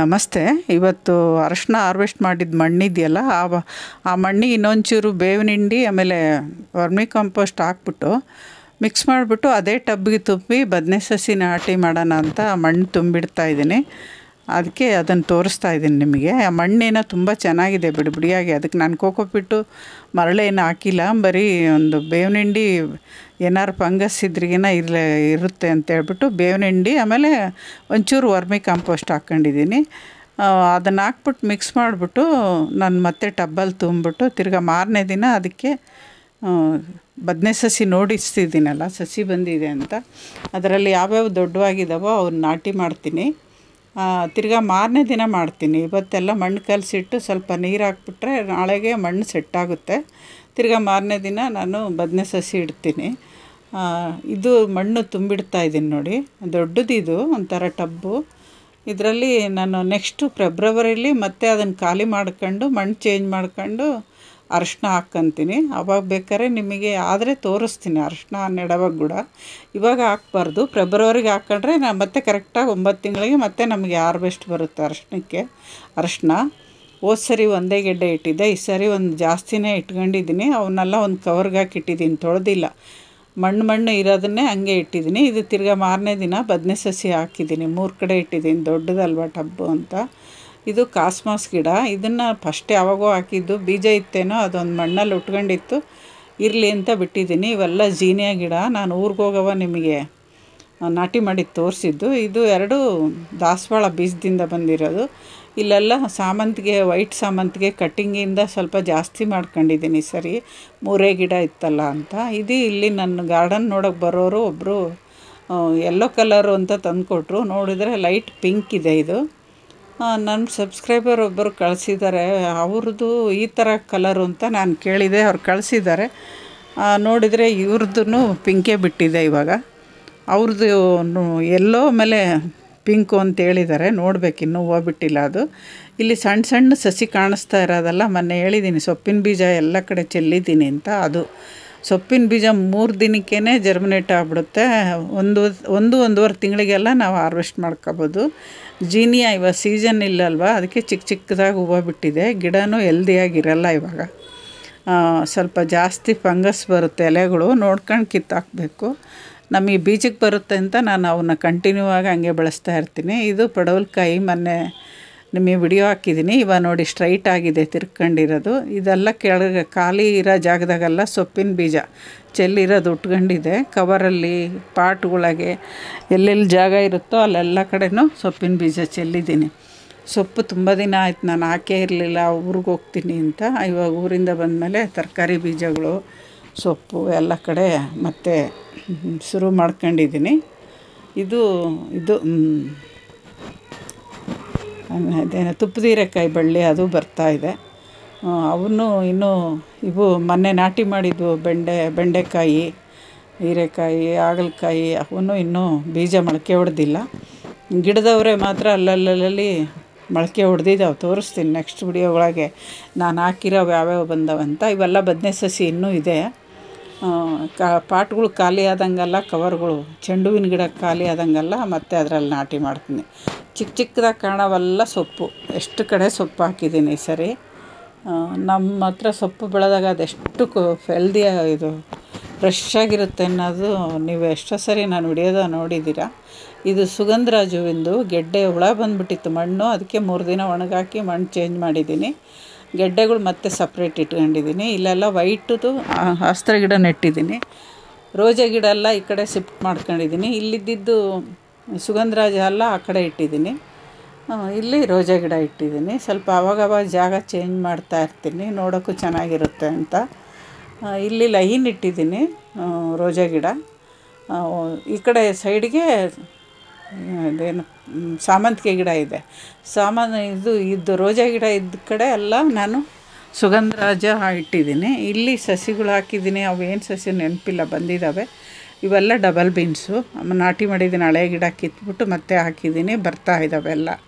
ನಮಸ್ತೆ ಇವತ್ತು ಅರಶಿನ ಹಾರ್ವೆಸ್ಟ್ ಮಾಡಿದ ಮಣ್ಣಿದೆಯಲ್ಲ ಆ ಆ ಮಣ್ಣಿಗೆ ಇನ್ನೊಂಚೂರು ಬೇವಿನ ಹಿಂಡಿ ಆಮೇಲೆ ವರ್ಮಿ ಕಾಂಪೋಸ್ಟ್ ಹಾಕ್ಬಿಟ್ಟು ಮಿಕ್ಸ್ ಮಾಡಿಬಿಟ್ಟು ಅದೇ ಟಬ್ಗೆ ತುಪ್ಪಿ ಬದನೆ ಸಸಿನ ಆಟಿ ಮಾಡೋಣ ಅಂತ ಮಣ್ಣು ತುಂಬಿಡ್ತಾ ಇದ್ದೀನಿ ಅದಕ್ಕೆ ಅದನ್ನು ತೋರಿಸ್ತಾ ಇದ್ದೀನಿ ನಿಮಗೆ ಆ ಮಣ್ಣೇನೋ ತುಂಬ ಚೆನ್ನಾಗಿದೆ ಬಿಡು ಬಿಡಿಯಾಗಿ ಅದಕ್ಕೆ ನಾನು ಕೋಕೋಪಿಟ್ಟು ಮರಳೇನು ಹಾಕಿಲ್ಲ ಬರೀ ಒಂದು ಬೇವಿನಿಂಡಿ ಏನಾರು ಫಂಗಸ್ ಇದ್ರಿಗಿನ ಇರಲೇ ಇರುತ್ತೆ ಅಂತೇಳ್ಬಿಟ್ಟು ಬೇವಿನಿಂಡಿ ಆಮೇಲೆ ಒಂಚೂರು ವರ್ಮಿ ಕಾಂಪೋಸ್ಟ್ ಹಾಕ್ಕೊಂಡಿದ್ದೀನಿ ಅದನ್ನು ಹಾಕ್ಬಿಟ್ಟು ಮಿಕ್ಸ್ ಮಾಡಿಬಿಟ್ಟು ನಾನು ಮತ್ತೆ ಟಬ್ಬಲ್ಲಿ ತುಂಬಿಬಿಟ್ಟು ತಿರ್ಗಾ ಮಾರನೇ ದಿನ ಅದಕ್ಕೆ ಬದನೆ ಸಸಿ ನೋಡಿಸ್ತಿದ್ದೀನಲ್ಲ ಸಸಿ ಬಂದಿದೆ ಅಂತ ಅದರಲ್ಲಿ ಯಾವ್ಯಾವ ದೊಡ್ಡವಾಗಿದ್ದಾವೋ ಅವ್ರು ನಾಟಿ ಮಾಡ್ತೀನಿ ತಿರ್ಗಾ ಮಾರನೇ ದಿನ ಮಾಡ್ತೀನಿ ಇವತ್ತೆಲ್ಲ ಮಣ್ಣು ಕಲಸಿಟ್ಟು ಸ್ವಲ್ಪ ನೀರು ಹಾಕ್ಬಿಟ್ರೆ ನಾಳೆಗೆ ಮಣ್ಣು ಸೆಟ್ಟಾಗುತ್ತೆ ತಿರ್ಗಾ ಮಾರನೇ ದಿನ ನಾನು ಬದನೆ ಸಸಿ ಇಡ್ತೀನಿ ಇದು ಮಣ್ಣು ತುಂಬಿಡ್ತಾ ಇದ್ದೀನಿ ನೋಡಿ ದೊಡ್ಡದಿದು ಒಂಥರ ಟಬ್ಬು ಇದರಲ್ಲಿ ನಾನು ನೆಕ್ಸ್ಟು ಫೆಬ್ರವರಿಲಿ ಮತ್ತೆ ಅದನ್ನು ಖಾಲಿ ಮಾಡ್ಕೊಂಡು ಮಣ್ಣು ಚೇಂಜ್ ಮಾಡ್ಕೊಂಡು ಅರಶಿನ ಹಾಕ್ಕೊಂತೀನಿ ಅವಾಗ ಬೇಕಾದ್ರೆ ನಿಮಗೆ ಆದರೆ ತೋರಿಸ್ತೀನಿ ಅರಶಿಣ ನೆಡವಾಗ ಕೂಡ ಇವಾಗ ಹಾಕ್ಬಾರ್ದು ಫೆಬ್ರವರಿಗೆ ಹಾಕ್ಕೊಂಡ್ರೆ ನಾ ಮತ್ತೆ ಕರೆಕ್ಟಾಗಿ ಒಂಬತ್ತು ತಿಂಗಳಿಗೆ ಮತ್ತೆ ನಮಗೆ ಬೆಸ್ಟ್ ಬರುತ್ತೆ ಅರಶಿನಕ್ಕೆ ಅರಶಿನ ಹೋದ ಸರಿ ಒಂದೇ ಗೆಡ್ಡೆ ಇಟ್ಟಿದ್ದೆ ಈ ಸರಿ ಒಂದು ಜಾಸ್ತಿನೇ ಇಟ್ಕೊಂಡಿದ್ದೀನಿ ಅವನ್ನೆಲ್ಲ ಒಂದು ಕವರ್ಗೆ ಹಾಕಿ ಇಟ್ಟಿದ್ದೀನಿ ತೊಳೆದಿಲ್ಲ ಮಣ್ಣು ಮಣ್ಣು ಇರೋದನ್ನೇ ಹಂಗೆ ಇಟ್ಟಿದ್ದೀನಿ ಇದು ತಿರ್ಗಾ ಮಾರನೇ ದಿನ ಬದನೆ ಸಸಿ ಹಾಕಿದ್ದೀನಿ ಮೂರು ಕಡೆ ಇಟ್ಟಿದ್ದೀನಿ ದೊಡ್ಡದಲ್ವ ಟಬ್ಬು ಅಂತ ಇದು ಕಾಸ್ಮಾಸ್ ಗಿಡ ಇದನ್ನು ಫಸ್ಟ್ ಯಾವಾಗೋ ಹಾಕಿದ್ದು ಬೀಜ ಇತ್ತೇನೋ ಅದೊಂದು ಮಣ್ಣಲ್ಲಿ ಉಟ್ಕೊಂಡಿತ್ತು ಇರಲಿ ಅಂತ ಬಿಟ್ಟಿದ್ದೀನಿ ಇವೆಲ್ಲ ಜೀನಿಯ ಗಿಡ ನಾನು ಊರಿಗೆ ಹೋಗವ ನಿಮಗೆ ನಾಟಿ ಮಾಡಿ ತೋರಿಸಿದ್ದು ಇದು ಎರಡು ದಾಸವಾಳ ಬೀಜದಿಂದ ಬಂದಿರೋದು ಇಲ್ಲೆಲ್ಲ ಸಾಮಂತಿಗೆ ವೈಟ್ ಸಾಮಂತಿಗೆ ಕಟ್ಟಿಂಗಿಂದ ಸ್ವಲ್ಪ ಜಾಸ್ತಿ ಮಾಡ್ಕೊಂಡಿದ್ದೀನಿ ಸರಿ ಮೂರೇ ಗಿಡ ಇತ್ತಲ್ಲ ಅಂತ ಇದು ಇಲ್ಲಿ ನನ್ನ ಗಾರ್ಡನ್ ನೋಡೋಕೆ ಬರೋರು ಒಬ್ಬರು ಎಲ್ಲೋ ಕಲರು ಅಂತ ತಂದುಕೊಟ್ರು ನೋಡಿದರೆ ಲೈಟ್ ಪಿಂಕ್ ಇದೆ ಇದು ನನ್ನ ಸಬ್ಸ್ಕ್ರೈಬರ್ ಒಬ್ಬರು ಕಳಿಸಿದ್ದಾರೆ ಅವ್ರದ್ದು ಈ ಥರ ಕಲರು ಅಂತ ನಾನು ಕೇಳಿದೆ ಅವ್ರು ಕಳಿಸಿದ್ದಾರೆ ನೋಡಿದರೆ ಇವ್ರದ್ದು ಪಿಂಕೆ ಬಿಟ್ಟಿದೆ ಇವಾಗ ಅವ್ರದ್ದು ಎಲ್ಲೋ ಮೇಲೆ ಪಿಂಕು ಅಂತ ಹೇಳಿದ್ದಾರೆ ನೋಡ್ಬೇಕು ಇನ್ನೂ ಹೂವು ಬಿಟ್ಟಿಲ್ಲ ಅದು ಇಲ್ಲಿ ಸಣ್ಣ ಸಣ್ಣ ಸಸಿ ಕಾಣಿಸ್ತಾ ಇರೋದಲ್ಲ ಮೊನ್ನೆ ಹೇಳಿದ್ದೀನಿ ಸೊಪ್ಪಿನ ಬೀಜ ಎಲ್ಲ ಕಡೆ ಚೆಲ್ಲಿದ್ದೀನಿ ಅಂತ ಅದು ಸೊಪ್ಪಿನ ಬೀಜ ಮೂರು ದಿನಕ್ಕೇ ಜರ್ಮಿನೇಟ್ ಆಗ್ಬಿಡುತ್ತೆ ಒಂದು ಒಂದು ಒಂದೂವರೆ ತಿಂಗಳಿಗೆಲ್ಲ ನಾವು ಹಾರ್ವೆಸ್ಟ್ ಮಾಡ್ಕೋಬೋದು ಜೀನಿಯಾ ಇವಾಗ ಸೀಸನ್ ಇಲ್ಲಲ್ವ ಅದಕ್ಕೆ ಚಿಕ್ಕ ಚಿಕ್ಕದಾಗಿ ಹೂವು ಬಿಟ್ಟಿದೆ ಗಿಡನೂ ಹೆಲ್ದಿಯಾಗಿರಲ್ಲ ಇವಾಗ ಸ್ವಲ್ಪ ಜಾಸ್ತಿ ಫಂಗಸ್ ಬರುತ್ತೆ ಎಲೆಗಳು ನೋಡ್ಕೊಂಡು ಕಿತ್ತಾಕಬೇಕು ನಮಗೆ ಬೀಜಕ್ಕೆ ಬರುತ್ತೆ ಅಂತ ನಾನು ಅವನ್ನ ಕಂಟಿನ್ಯೂ ಆಗಿ ಹಂಗೆ ಬೆಳೆಸ್ತಾ ಇರ್ತೀನಿ ಇದು ಪಡವಲ್ಕಾಯಿ ಮೊನ್ನೆ ನಿಮಗೆ ವಿಡಿಯೋ ಹಾಕಿದ್ದೀನಿ ಇವಾಗ ನೋಡಿ ಸ್ಟ್ರೈಟ್ ಆಗಿದೆ ತಿರ್ಕೊಂಡಿರೋದು ಇದೆಲ್ಲ ಕೆಳಗೆ ಖಾಲಿ ಇರೋ ಜಾಗದಾಗೆಲ್ಲ ಸೊಪ್ಪಿನ ಬೀಜ ಚೆಲ್ಲಿರೋದು ಉಟ್ಕೊಂಡಿದೆ ಕವರಲ್ಲಿ ಪಾಟ್ಗಳಿಗೆ ಎಲ್ಲೆಲ್ಲಿ ಜಾಗ ಇರುತ್ತೋ ಅಲ್ಲೆಲ್ಲ ಕಡೆನೂ ಸೊಪ್ಪಿನ ಬೀಜ ಚೆಲ್ಲಿದ್ದೀನಿ ಸೊಪ್ಪು ತುಂಬ ದಿನ ಆಯ್ತು ನಾನು ಹಾಕೇ ಇರಲಿಲ್ಲ ಊರಿಗೆ ಹೋಗ್ತೀನಿ ಅಂತ ಇವಾಗ ಊರಿಂದ ಬಂದಮೇಲೆ ತರಕಾರಿ ಬೀಜಗಳು ಸೊಪ್ಪು ಎಲ್ಲ ಕಡೆ ಮತ್ತೆ ಶುರು ಮಾಡ್ಕೊಂಡಿದ್ದೀನಿ ಇದು ಇದು ಅದೇನು ತುಪ್ಪದ ಬಳ್ಳಿ ಅದು ಬರ್ತಾಯಿದೆ ಅವನು ಇನ್ನೂ ಇವು ಮೊನ್ನೆ ನಾಟಿ ಮಾಡಿದ್ದು ಬೆಂಡೆ ಬೆಂಡೆಕಾಯಿ ಹೀರೆಕಾಯಿ ಹಾಗಲಕಾಯಿ ಅವನು ಇನ್ನೂ ಬೀಜ ಮೊಳಕೆ ಹೊಡೆದಿಲ್ಲ ಗಿಡದವರೇ ಮಾತ್ರ ಅಲ್ಲಲ್ಲಲ್ಲಿ ಮೊಳಕೆ ಹೊಡೆದಿದ್ದಾವೆ ತೋರಿಸ್ತೀನಿ ನೆಕ್ಸ್ಟ್ ವಿಡಿಯೋ ಒಳಗೆ ನಾನು ಹಾಕಿರೋವು ಯಾವ್ಯಾವ ಬಂದವಂತ ಇವೆಲ್ಲ ಬದನೆ ಸಸಿ ಇನ್ನೂ ಇದೆ ಕಾ ಪಾಟ್ಗಳು ಖಾಲಿ ಆದಂಗಲ್ಲ ಕವರ್ಗಳು ಚೆಂಡುವಿನ ಹೂವಿನ ಗಿಡ ಖಾಲಿ ಆದಂಗಲ್ಲ ಮತ್ತೆ ಅದರಲ್ಲಿ ನಾಟಿ ಮಾಡ್ತೀನಿ ಚಿಕ್ಕ ಚಿಕ್ಕದಾಗಿ ಕಾಣವೆಲ್ಲ ಸೊಪ್ಪು ಎಷ್ಟು ಕಡೆ ಸೊಪ್ಪು ಹಾಕಿದ್ದೀನಿ ಸರಿ ನಮ್ಮ ಹತ್ರ ಸೊಪ್ಪು ಬೆಳೆದಾಗ ಅದೆಷ್ಟು ಕು ಹೆಲ್ದಿ ಇದು ಫ್ರೆಶ್ ಆಗಿರುತ್ತೆ ಅನ್ನೋದು ನೀವು ಎಷ್ಟೋ ಸರಿ ನಾನು ಹಿಡಿಯೋದ ನೋಡಿದ್ದೀರಾ ಇದು ಸುಗಂಧರಾಜುವಿಂದು ಗೆಡ್ಡೆ ಹುಳ ಬಂದುಬಿಟ್ಟಿತ್ತು ಮಣ್ಣು ಅದಕ್ಕೆ ಮೂರು ದಿನ ಒಣಗಾಕಿ ಮಣ್ಣು ಚೇಂಜ್ ಮಾಡಿದ್ದೀನಿ ಗೆಡ್ಡೆಗಳು ಮತ್ತೆ ಸಪ್ರೇಟ್ ಇಟ್ಕೊಂಡಿದ್ದೀನಿ ಇಲ್ಲೆಲ್ಲ ವೈಟದು ಅಸ್ತ್ರ ಗಿಡ ನೆಟ್ಟಿದ್ದೀನಿ ರೋಜಾ ಗಿಡ ಎಲ್ಲ ಈ ಕಡೆ ಶಿಫ್ಟ್ ಮಾಡ್ಕೊಂಡಿದ್ದೀನಿ ಇಲ್ಲಿದ್ದಿದ್ದು ಸುಗಂಧರಾಜ ಅಲ್ಲ ಆ ಕಡೆ ಇಟ್ಟಿದ್ದೀನಿ ಇಲ್ಲಿ ರೋಜಾ ಗಿಡ ಇಟ್ಟಿದ್ದೀನಿ ಸ್ವಲ್ಪ ಅವಾಗವಾಗ ಜಾಗ ಚೇಂಜ್ ಮಾಡ್ತಾ ಇರ್ತೀನಿ ನೋಡೋಕ್ಕೂ ಚೆನ್ನಾಗಿರುತ್ತೆ ಅಂತ ಇಲ್ಲಿ ಲೈನ್ ಇಟ್ಟಿದ್ದೀನಿ ರೋಜಾ ಗಿಡ ಈ ಕಡೆ ಸೈಡ್ಗೆ ಅದೇನು ಸಾಮಂತಿಗೆ ಗಿಡ ಇದೆ ಸಾಮಾನ್ ಇದು ಇದ್ದು ರೋಜಾ ಗಿಡ ಇದ್ದ ಕಡೆ ಎಲ್ಲ ನಾನು ಸುಗಂಧರಾಜ ಇಟ್ಟಿದ್ದೀನಿ ಇಲ್ಲಿ ಸಸಿಗಳು ಹಾಕಿದ್ದೀನಿ ಅವು ಏನು ಸಸಿ ನೆನಪಿಲ್ಲ ಬಂದಿದ್ದಾವೆ ಇವೆಲ್ಲ ಡಬಲ್ ಬೀನ್ಸು ನಾಟಿ ಮಾಡಿದ್ದೀನಿ ಹಳೆ ಗಿಡ ಕಿತ್ಬಿಟ್ಟು ಮತ್ತೆ ಹಾಕಿದ್ದೀನಿ ಬರ್ತಾ ಇದ್ದಾವೆಲ್ಲ